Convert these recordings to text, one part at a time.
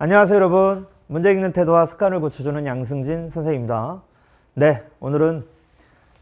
안녕하세요 여러분 문제 읽는 태도와 습관을 고쳐주는 양승진 선생입니다 네 오늘은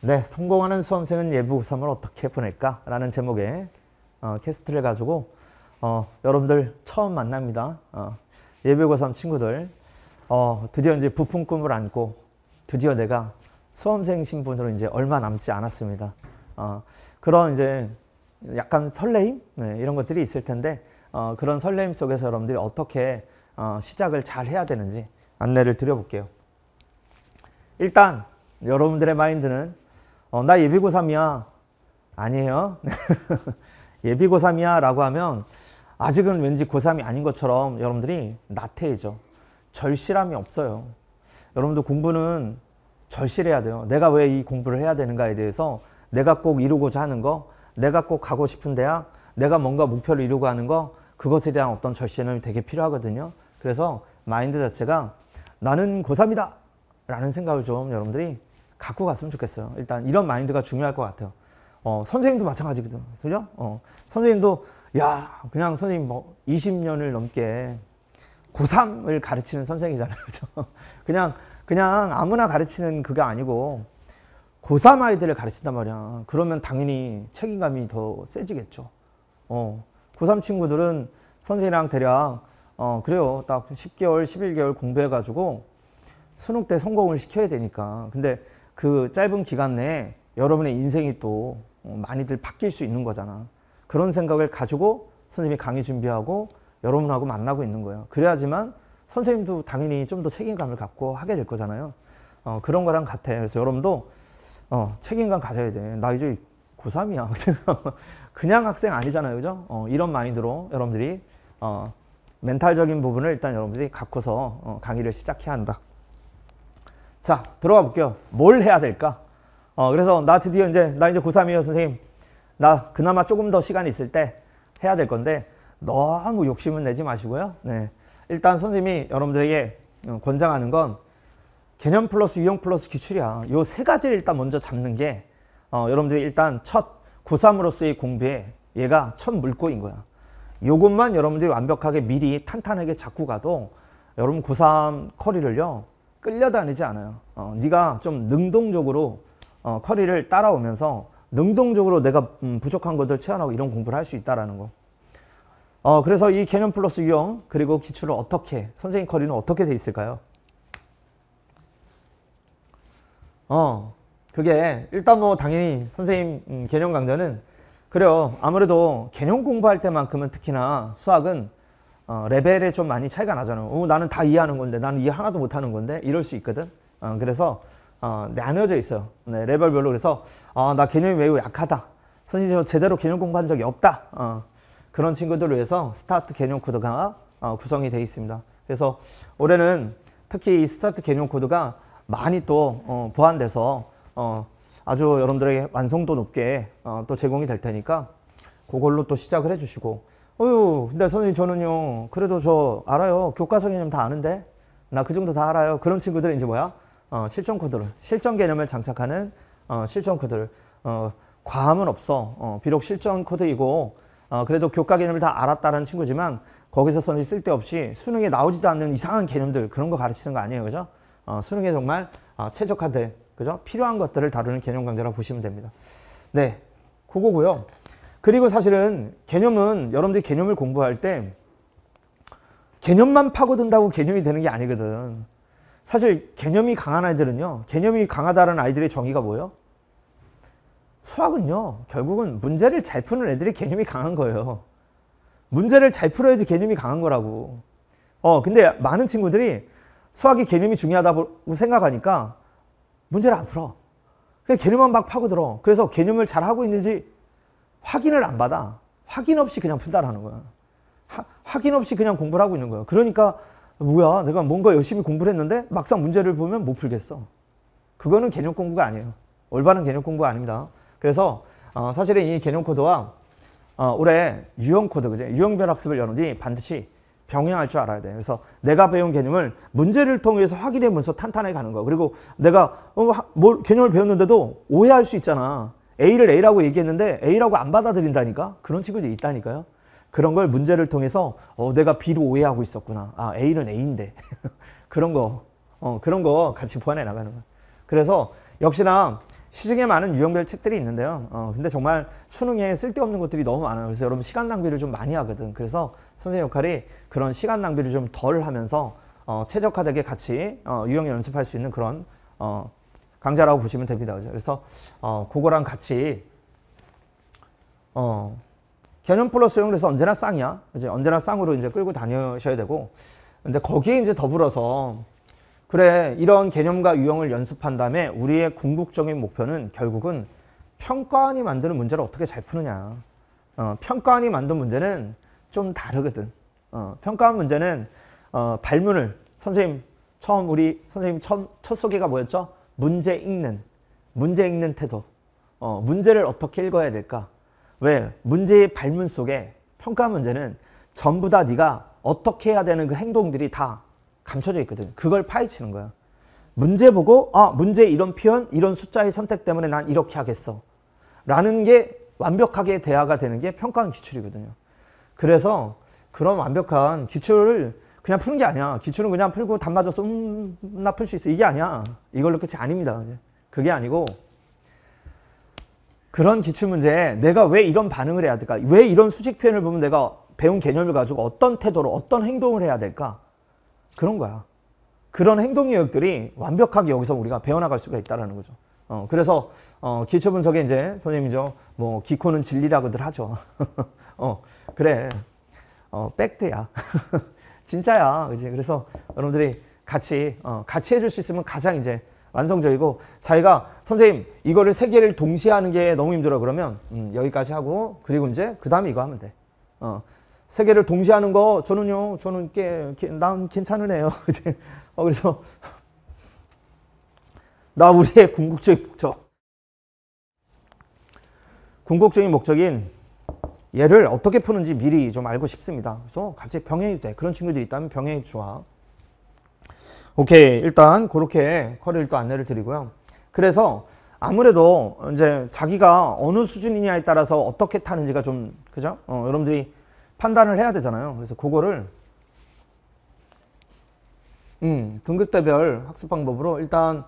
네 성공하는 수험생은 예부고삼을 어떻게 보낼까 라는 제목의 어, 캐스트를 가지고 어, 여러분들 처음 만납니다 어, 예비고삼 친구들 어, 드디어 이제 부푼 꿈을 안고 드디어 내가 수험생 신분으로 이제 얼마 남지 않았습니다 어, 그런 이제 약간 설레임 네, 이런 것들이 있을 텐데 어, 그런 설레임 속에서 여러분들이 어떻게 어, 시작을 잘 해야 되는지 안내를 드려볼게요. 일단 여러분들의 마인드는 어, 나 예비고3이야. 아니에요. 예비고3이야 라고 하면 아직은 왠지 고3이 아닌 것처럼 여러분들이 나태해져. 절실함이 없어요. 여러분들 공부는 절실해야 돼요. 내가 왜 이 공부를 해야 되는가에 대해서 내가 꼭 이루고자 하는 거, 내가 꼭 가고 싶은 대학, 내가 뭔가 목표를 이루고 하는 거, 그것에 대한 어떤 절실함이 되게 필요하거든요. 그래서 마인드 자체가 나는 고3이다! 라는 생각을 좀 여러분들이 갖고 갔으면 좋겠어요. 일단 이런 마인드가 중요할 것 같아요. 어, 선생님도 마찬가지거든. 그죠? 어, 선생님도, 야, 그냥 선생님 뭐 20년을 넘게 고3을 가르치는 선생이잖아요. 그죠? 그냥, 그냥 아무나 가르치는 그게 아니고 고3 아이들을 가르친단 말이야. 그러면 당연히 책임감이 더 세지겠죠. 어, 고3 친구들은 선생이랑 대략 어, 그래요. 딱 10개월, 11개월 공부해가지고 수능 때 성공을 시켜야 되니까. 근데 그 짧은 기간 내에 여러분의 인생이 또 어, 많이들 바뀔 수 있는 거잖아. 그런 생각을 가지고 선생님이 강의 준비하고 여러분하고 만나고 있는 거예요. 그래야지만 선생님도 당연히 좀 더 책임감을 갖고 하게 될 거잖아요. 어, 그런 거랑 같아. 그래서 여러분도 어, 책임감 가져야 돼. 나 이제 고3이야. 그냥 학생 아니잖아요. 그죠? 어, 이런 마인드로 여러분들이 어, 멘탈적인 부분을 일단 여러분들이 갖고서 어, 강의를 시작해야 한다. 자, 들어가 볼게요. 뭘 해야 될까? 어, 그래서 나 드디어 이제, 나 이제 고3이에요, 선생님. 나 그나마 조금 더 시간이 있을 때 해야 될 건데, 너무 욕심은 내지 마시고요. 네. 일단 선생님이 여러분들에게 어, 권장하는 건 개념 플러스 유형 플러스 기출이야. 요 세 가지를 일단 먼저 잡는 게, 어, 여러분들이 일단 첫 고3으로서의 공부에 얘가 첫 물고인 거야. 이것만 여러분들이 완벽하게 미리 탄탄하게 잡고 가도 여러분 고3 커리를요 끌려다니지 않아요. 어, 네가 좀 능동적으로 어, 커리를 따라오면서 능동적으로 내가 음, 부족한 것들 체안하고 이런 공부를 할 수 있다라는 거. 어, 그래서 이 개념 플러스 유형 그리고 기출을 어떻게 선생님 커리는 어떻게 돼 있을까요? 어, 그게 일단 뭐 당연히 선생님 음, 개념 강좌는 그래요. 아무래도 개념 공부할 때만큼은 특히나 수학은 어, 레벨에 좀 많이 차이가 나잖아요. 어, 나는 다 이해하는 건데 나는 이해 하나도 못하는 건데 이럴 수 있거든. 어, 그래서 어, 네, 나뉘어져 있어요. 네, 레벨별로 그래서 아, 나 개념이 매우 약하다. 선생님 저 제대로 개념 공부한 적이 없다. 어, 그런 친구들을 위해서 스타트 개념 코드가 어, 구성이 되어 있습니다. 그래서 올해는 특히 이 스타트 개념 코드가 많이 또 어, 보완돼서 어, 아주 여러분들에게 완성도 높게 어, 또 제공이 될 테니까 그걸로 또 시작을 해주시고 어유 근데 선생님 저는요 그래도 저 알아요 교과서 개념 다 아는데 나 그 정도 다 알아요 그런 친구들은 이제 뭐야 어, 실전 코드를 실전 개념을 장착하는 어, 실전 코드를 어, 과함은 없어 어, 비록 실전 코드이고 어, 그래도 교과 개념을 다 알았다는 친구지만 거기서선생님 쓸데없이 수능에 나오지도 않는 이상한 개념들 그런 거 가르치는 거 아니에요 그죠 어, 수능에 정말 어, 최적화된 그죠? 필요한 것들을 다루는 개념 강좌라고 보시면 됩니다. 네, 그거고요. 그리고 사실은 개념은 여러분들이 개념을 공부할 때 개념만 파고든다고 개념이 되는 게 아니거든. 사실 개념이 강한 아이들은요. 개념이 강하다는 아이들의 정의가 뭐예요? 수학은요. 결국은 문제를 잘 푸는 애들이 개념이 강한 거예요. 문제를 잘 풀어야지 개념이 강한 거라고. 어, 근데 많은 친구들이 수학이 개념이 중요하다고 생각하니까 문제를 안 풀어. 그냥 개념만 막 파고들어. 그래서 개념을 잘 하고 있는지 확인을 안 받아. 확인 없이 그냥 푼다라는 거야. 하, 확인 없이 그냥 공부를 하고 있는 거야. 그러니까 뭐야 내가 뭔가 열심히 공부를 했는데 막상 문제를 보면 못 풀겠어. 그거는 개념 공부가 아니에요. 올바른 개념 공부가 아닙니다. 그래서 어, 사실은 이 개념 코드와 어, 올해 유형 코드, 그제 유형별 학습을 여는 뒤 반드시 병행할 줄 알아야 돼. 그래서 내가 배운 개념을 문제를 통해서 확인해보면서 탄탄하게 가는 거 그리고 내가 어, 뭘 개념을 배웠는데도 오해할 수 있잖아. A를 A라고 얘기했는데 A라고 안 받아들인다니까? 그런 친구들이 있다니까요. 그런 걸 문제를 통해서 어, 내가 B로 오해하고 있었구나. 아, A는 A인데. 그런 거, 어, 그런 거 같이 보완해 나가는 거야. 그래서 역시나 시중에 많은 유형별 책들이 있는데요. 어, 근데 정말 수능에 쓸데없는 것들이 너무 많아요. 그래서 여러분 시간 낭비를 좀 많이 하거든. 그래서 선생님 역할이 그런 시간 낭비를 좀 덜 하면서 어, 최적화되게 같이 어, 유형 연습할 수 있는 그런 어, 강좌라고 보시면 됩니다. 그래서 어, 그거랑 같이 어, 개념 플러스형 그래서 언제나 쌍이야. 이제 언제나 쌍으로 이제 끌고 다니셔야 되고 근데 거기에 이제 더불어서 그래, 이런 개념과 유형을 연습한 다음에 우리의 궁극적인 목표는 결국은 평가원이 만드는 문제를 어떻게 잘 푸느냐. 어, 평가원이 만든 문제는 좀 다르거든. 어, 평가원 문제는 어, 발문을 선생님 처음 우리 선생님 첫, 첫 소개가 뭐였죠? 문제 읽는 문제 읽는 태도. 어, 문제를 어떻게 읽어야 될까? 왜 문제의 발문 속에 평가 문제는 전부 다 네가 어떻게 해야 되는 그 행동들이 다 감춰져 있거든. 그걸 파헤치는 거야. 문제 보고 아 문제 이런 표현 이런 숫자의 선택 때문에 난 이렇게 하겠어 라는 게 완벽하게 대화가 되는 게 평가원 기출이거든요. 그래서 그런 완벽한 기출을 그냥 푸는 게 아니야. 기출은 그냥 풀고 답 맞아서 음, 나 풀 수 있어. 이게 아니야. 이걸로 끝이 아닙니다. 그게 아니고 그런 기출 문제에 내가 왜 이런 반응을 해야 될까? 왜 이런 수직 표현을 보면 내가 배운 개념을 가지고 어떤 태도로 어떤 행동을 해야 될까? 그런 거야. 그런 행동 영역들이 완벽하게 여기서 우리가 배워나갈 수가 있다라는 거죠. 어, 그래서 어, 기초 분석에 이제 선생님이죠. 뭐 기코는 진리라고들 하죠. 어, 그래. 어, 팩트야. 진짜야. 그지 그래서 여러분들이 같이 어, 같이 해줄 수 있으면 가장 이제 완성적이고 자기가 선생님 이거를 세 개를 동시에 하는 게 너무 힘들어 그러면 음, 여기까지 하고 그리고 이제 그 다음에 이거 하면 돼. 어, 세 개를 동시에 하는 거 저는요 저는 꽤난 괜찮으네요. 어, 그래서 나 우리의 궁극적인 목적 궁극적인 목적인 얘를 어떻게 푸는지 미리 좀 알고 싶습니다. 그래서 같이 병행이 돼 그런 친구들이 있다면 병행이 좋아. 오케이 일단 그렇게 커리를 또 안내를 드리고요. 그래서 아무래도 이제 자기가 어느 수준이냐에 따라서 어떻게 타는지가 좀 그죠? 어, 여러분들이 판단을 해야 되잖아요. 그래서 그거를 음, 등급대별 학습 방법으로 일단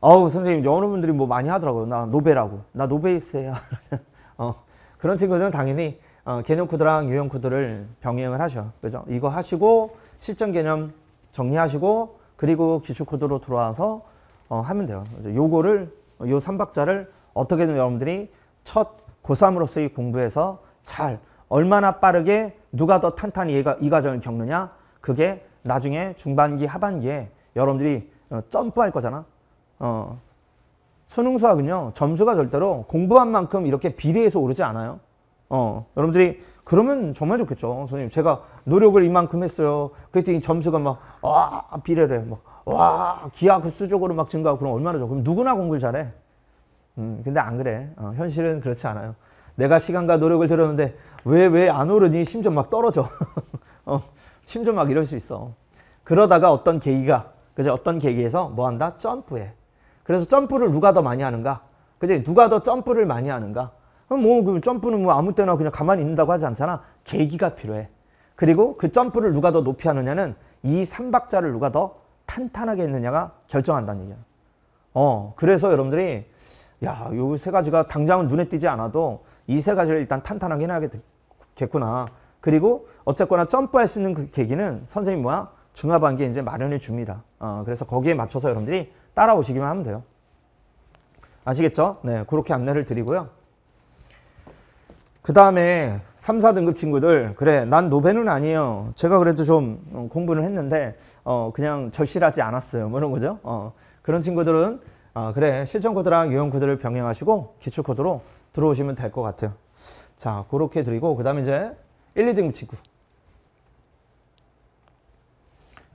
어우 선생님 여러분들이 뭐 많이 하더라고요. 나 노베라고. 나 노베이스예요. 어, 그런 친구들은 당연히 어, 개념 코드랑 유형 코드를 병행을 하셔. 그죠? 이거 하시고 실전 개념 정리하시고 그리고 기출 코드로 들어와서 어, 하면 돼요. 요거를 요 3박자를 어떻게든 여러분들이 첫 고3으로서의 공부에서 잘 얼마나 빠르게 누가 더 탄탄히 이 과정을 겪느냐 그게 나중에 중반기 하반기에 여러분들이 어, 점프할 거잖아. 어, 수능 수학은요 점수가 절대로 공부한 만큼 이렇게 비례해서 오르지 않아요. 어, 여러분들이 그러면 정말 좋겠죠. 선생님 제가 노력을 이만큼 했어요. 그랬더니 점수가 막와 비례를 막와 기하급수적으로 그 막 증가하고 그럼 얼마나 좋아. 그럼 누구나 공부를 잘해. 음, 근데 안 그래. 어, 현실은 그렇지 않아요. 내가 시간과 노력을 들었는데왜 왜 안 오르니 심지어 막 떨어져. 어, 심지어 막 이럴 수 있어. 그러다가 어떤 계기가 그래 어떤 계기에서 뭐 한다? 점프해. 그래서 점프를 누가 더 많이 하는가? 그지? 누가 더 점프를 많이 하는가? 그럼 뭐, 그 점프는 뭐 아무 때나 그냥 가만히 있는다고 하지 않잖아. 계기가 필요해. 그리고 그 점프를 누가 더 높이 하느냐는 이 삼박자를 누가 더 탄탄하게 했느냐가 결정한다는 얘기야. 어, 그래서 여러분들이, 야, 요 세 가지가 당장은 눈에 띄지 않아도 이세 가지를 일단 탄탄하게 해나가겠구나. 그리고 어쨌거나 점프할 수 있는 그 계기는 선생님 뭐야? 중하반기에 이제 마련해 줍니다. 어, 그래서 거기에 맞춰서 여러분들이 따라오시기만 하면 돼요. 아시겠죠? 네, 그렇게 안내를 드리고요. 그 다음에 3, 4등급 친구들 그래 난 노벨은 아니에요. 제가 그래도 좀 어, 공부를 했는데 어, 그냥 절실하지 않았어요. 뭐 이런 거죠. 어, 그런 친구들은 어, 그래 실전코드랑 유형코드를 병행하시고 기출코드로 들어오시면 될 것 같아요. 자, 그렇게 드리고 그 다음에 이제 1, 2등급 친구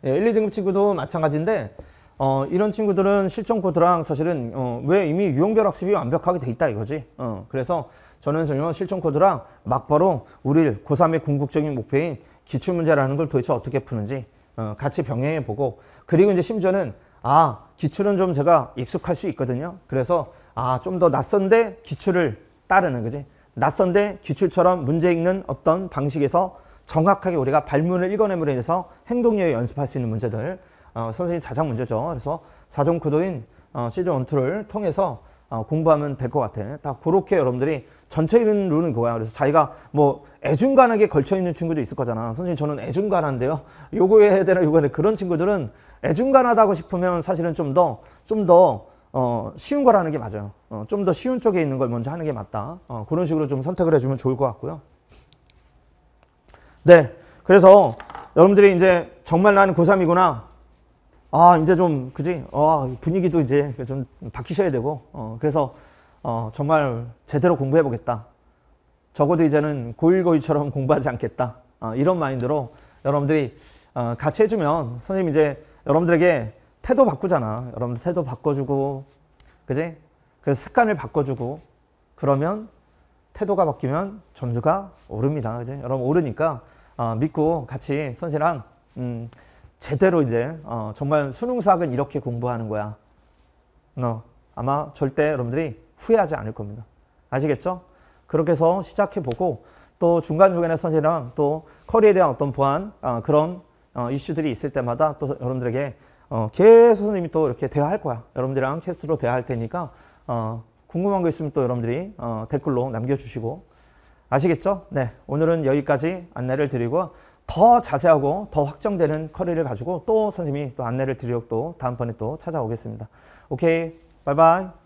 예, 1, 2등급 친구도 마찬가지인데 어, 이런 친구들은 실전 코드랑 사실은 어, 왜 이미 유형별 학습이 완벽하게 돼 있다 이거지. 어, 그래서 저는 전혀 실전 코드랑 막바로 우리 고3의 궁극적인 목표인 기출문제라는 걸 도대체 어떻게 푸는지 어, 같이 병행해보고 그리고 이제 심지어는 아 기출은 좀 제가 익숙할 수 있거든요. 그래서 아 좀 더 낯선데 기출을 따르는 거지. 낯선데 기출처럼 문제 읽는 어떤 방식에서 정확하게 우리가 발문을 읽어내므로 인해서 행동력에 연습할 수 있는 문제들 어, 선생님 자작 문제죠. 그래서 4종 코드인 어, 시즌 1, 2를 통해서 어, 공부하면 될 것 같아. 다 그렇게 여러분들이 전체 이런 룰은 그거야. 그래서 자기가 뭐 애중간하게 걸쳐 있는 친구도 있을 거잖아. 선생님 저는 애중간한데요. 요거 해야 되나 요거에 그런 친구들은 애중간하다고 싶으면 사실은 좀 더 좀더 어, 쉬운 걸 하는 게 맞아요. 어, 좀 더 쉬운 쪽에 있는 걸 먼저 하는 게 맞다. 어, 그런 식으로 좀 선택을 해주면 좋을 것 같고요. 네, 그래서 여러분들이 이제 정말 나는 고3이구나. 아 이제 좀 그지 어, 분위기도 이제 좀 바뀌셔야 되고 어, 그래서 어, 정말 제대로 공부해 보겠다 적어도 이제는 고일고이처럼 공부하지 않겠다 어, 이런 마인드로 여러분들이 어, 같이 해주면 선생님 이제 여러분들에게 태도 바꾸잖아 여러분들 태도 바꿔주고 그지 그래서 습관을 바꿔주고 그러면 태도가 바뀌면 점수가 오릅니다 그지 여러분 오르니까 어, 믿고 같이 선생님랑 음, 제대로 이제 어, 정말 수능 수학은 이렇게 공부하는 거야. 어, 아마 절대 여러분들이 후회하지 않을 겁니다. 아시겠죠? 그렇게 해서 시작해보고 또 중간중간에 선생님이랑 또커리에 대한 어떤 보안 어, 그런 어, 이슈들이 있을 때마다 또 여러분들에게 어, 계속 선생님이 또 이렇게 대화할 거야. 여러분들이랑 캐스트로 대화할 테니까 어, 궁금한 거 있으면 또 여러분들이 어, 댓글로 남겨주시고 아시겠죠? 네, 오늘은 여기까지 안내를 드리고 더 자세하고 더 확정되는 커리를 가지고 또 선생님이 또 안내를 드리고 또 다음번에 또 찾아오겠습니다. 오케이, 바이바이.